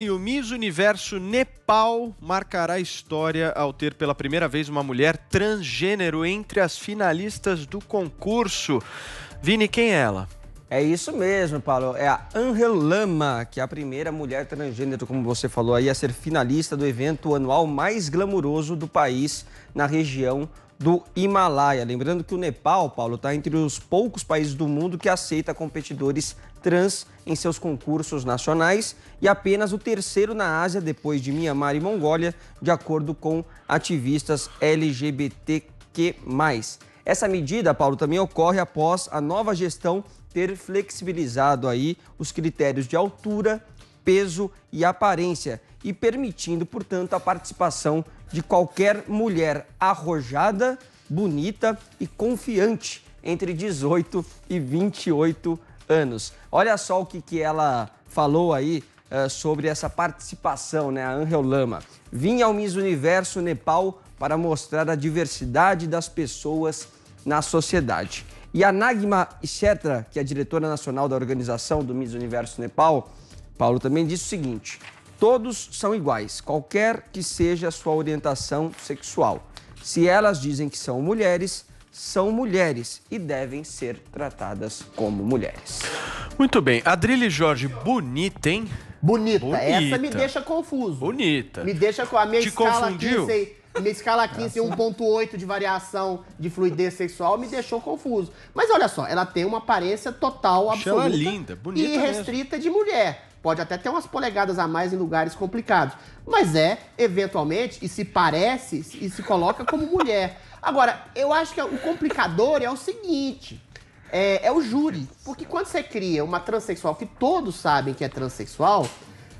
E o Miss Universo Nepal marcará história ao ter pela primeira vez uma mulher transgênero entre as finalistas do concurso. Vini, quem é ela? É isso mesmo, Paulo. É a Angel Lama, que é a primeira mulher transgênero, como você falou aí, a ser finalista do evento anual mais glamouroso do país na região do Himalaia. Lembrando que o Nepal, Paulo, está entre os poucos países do mundo que aceita competidores trans em seus concursos nacionais e apenas o terceiro na Ásia, depois de Mianmar e Mongólia, de acordo com ativistas LGBTQ. Essa medida, Paulo, também ocorre após a nova gestão ter flexibilizado aí os critérios de altura, peso e aparência e permitindo, portanto, a participação de qualquer mulher arrojada, bonita e confiante entre 18 e 28 anos. Olha só o que, que ela falou aí uh, sobre essa participação, né? A Angel Lama. Vim ao Miss Universo Nepal para mostrar a diversidade das pessoas na sociedade. E a Nagma Shetra, que é a diretora nacional da organização do Miss Universo Nepal, Paulo também disse o seguinte: Todos são iguais, qualquer que seja a sua orientação sexual. Se elas dizem que são mulheres, são mulheres e devem ser tratadas como mulheres. Muito bem. Adrilho Jorge, bonita, hein? Bonita. Bonita. Essa me deixa confuso. Bonita. Me deixa com a minha Te escala confundiu? 15. Minha escala 15 1.8 ah, de variação de fluidez sexual me deixou confuso. Mas olha só, ela tem uma aparência total, absoluta linda, bonita e restrita mesmo. de mulher. Pode até ter umas polegadas a mais em lugares complicados. Mas é, eventualmente, e se parece, e se coloca como mulher. Agora, eu acho que o complicador é o seguinte é, é o júri. Porque quando você cria uma transexual que todos sabem que é transexual,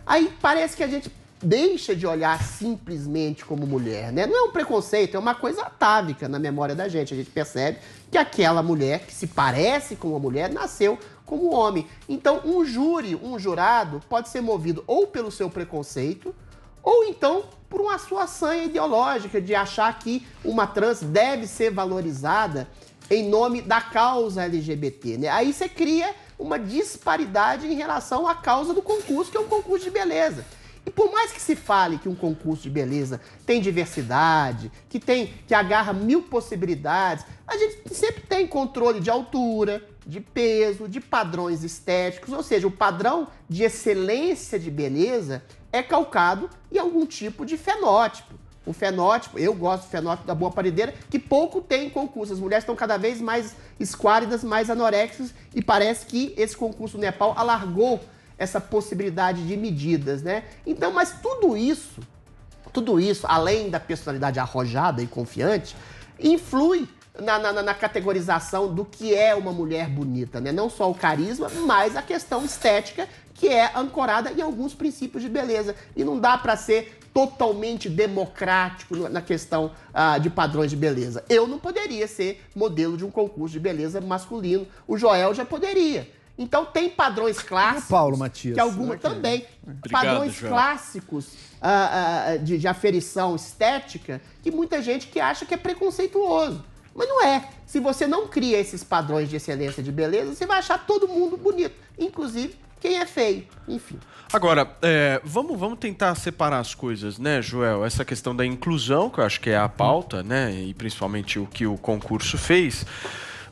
aí parece que a gente deixa de olhar simplesmente como mulher, né? Não é um preconceito, é uma coisa atávica na memória da gente. A gente percebe que aquela mulher que se parece com uma mulher nasceu como homem. Então, um júri, um jurado pode ser movido ou pelo seu preconceito, ou então por uma sua sanha ideológica de achar que uma trans deve ser valorizada em nome da causa LGBT, né? Aí você cria uma disparidade em relação à causa do concurso, que é um concurso de beleza. E por mais que se fale que um concurso de beleza tem diversidade, que tem que agarra mil possibilidades, a gente sempre tem controle de altura, de peso, de padrões estéticos, ou seja, o padrão de excelência de beleza é calcado em algum tipo de fenótipo o fenótipo, eu gosto do fenótipo da boa paredeira que pouco tem em concurso. As mulheres estão cada vez mais esquálidas, mais anorexas, e parece que esse concurso Nepal alargou essa possibilidade de medidas, né? Então, mas tudo isso, tudo isso, além da personalidade arrojada e confiante, influi na, na, na, categorização do que é uma mulher bonita, né? Não só o carisma, mas a questão estética que é ancorada em alguns princípios de beleza. E não dá para ser totalmente democrático na questão ah, de padrões de beleza. Eu não poderia ser modelo de um concurso de beleza masculino. O Joel já poderia. Então tem padrões clássicos. Paulo Matias. Que alguma okay. É? também. Obrigado, padrões clássicos ah, ah, de, de aferição estética que muita gente que acha que é preconceituoso. Mas não é. Se você não cria esses padrões de excelência de beleza, você vai achar todo mundo bonito, inclusive quem é feio, enfim. Agora, é, vamos, vamos tentar separar as coisas, né, Joel? Essa questão da inclusão, que eu acho que é a pauta, né? E principalmente o que o concurso fez.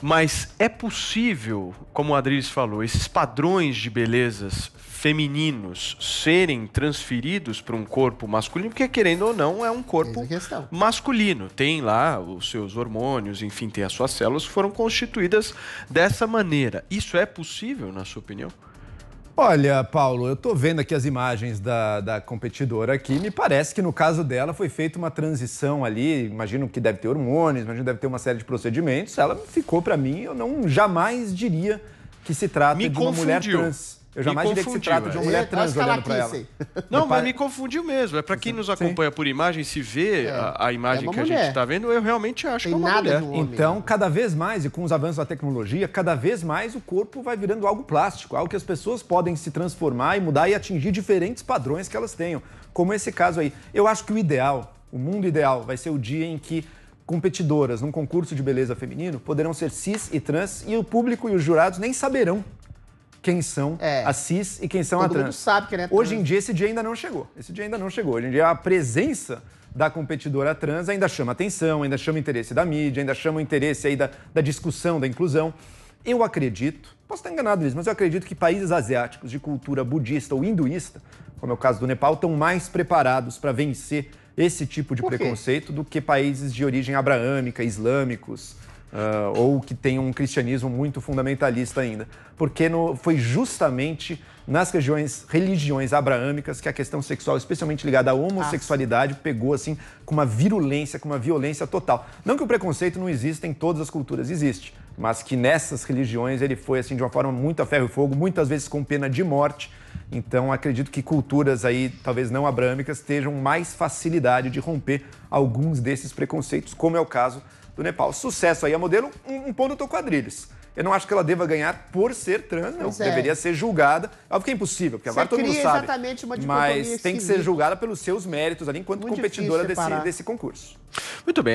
Mas é possível, como o Adriles falou, esses padrões de belezas femininos serem transferidos para um corpo masculino, porque querendo ou não é um corpo é masculino. Tem lá os seus hormônios, enfim, tem as suas células que foram constituídas dessa maneira. Isso é possível, na sua opinião? Olha, Paulo, eu estou vendo aqui as imagens da, da competidora aqui. Me parece que no caso dela foi feita uma transição ali. Imagino que deve ter hormônios, imagino que deve ter uma série de procedimentos. Ela ficou para mim, eu não jamais diria que se trata Me de uma mulher trans. Eu jamais diria que se trata de uma é. mulher é, trans olhando para ela. Não, mas me confundiu mesmo. É para quem nos acompanha por imagem, se vê é. a, a, imagem é que mulher. a gente está vendo, eu realmente acho Tem que é uma nada mulher. Então, né? cada vez mais, e com os avanços da tecnologia, cada vez mais o corpo vai virando algo plástico, algo que as pessoas podem se transformar e mudar e atingir diferentes padrões que elas tenham, como esse caso aí. Eu acho que o ideal, o mundo ideal, vai ser o dia em que competidoras num concurso de beleza feminino poderão ser cis e trans e o público e os jurados nem saberão quem são é. cis e quem são Todo é a trans. Mundo sabe que Hoje em dia, esse dia ainda não chegou. Esse dia ainda não chegou. Hoje em dia, a presença da competidora trans ainda chama atenção, ainda chama interesse da mídia, ainda chama o interesse aí da, da discussão, da inclusão. Eu acredito, posso estar enganado nisso, mas eu acredito que países asiáticos de cultura budista ou hinduísta, como é o caso do Nepal, estão mais preparados para vencer esse tipo de preconceito do que países de origem abraâmica, islâmicos, uh, ou que tem um cristianismo muito fundamentalista ainda. Porque no, foi justamente nas regiões, religiões abraâmicas que a questão sexual, especialmente ligada à homossexualidade, ah. pegou assim com uma virulência, com uma violência total. Não que o preconceito não exista em todas as culturas, existe, mas que nessas religiões ele foi assim de uma forma muito a ferro e fogo, muitas vezes com pena de morte. Então acredito que culturas aí, talvez não abrâmicas, estejam mais facilidade de romper alguns desses preconceitos, como é o caso do Nepal. Sucesso aí a modelo, um, um ponto do quadrilhos. Eu não acho que ela deva ganhar por ser trans, não. Né? É. Deveria ser julgada. Óbvio é que é impossível, porque Você agora todo mundo sabe. Exatamente uma mas tem que ser julgada pelos seus méritos ali enquanto Muito competidora desse, desse concurso. Muito bem.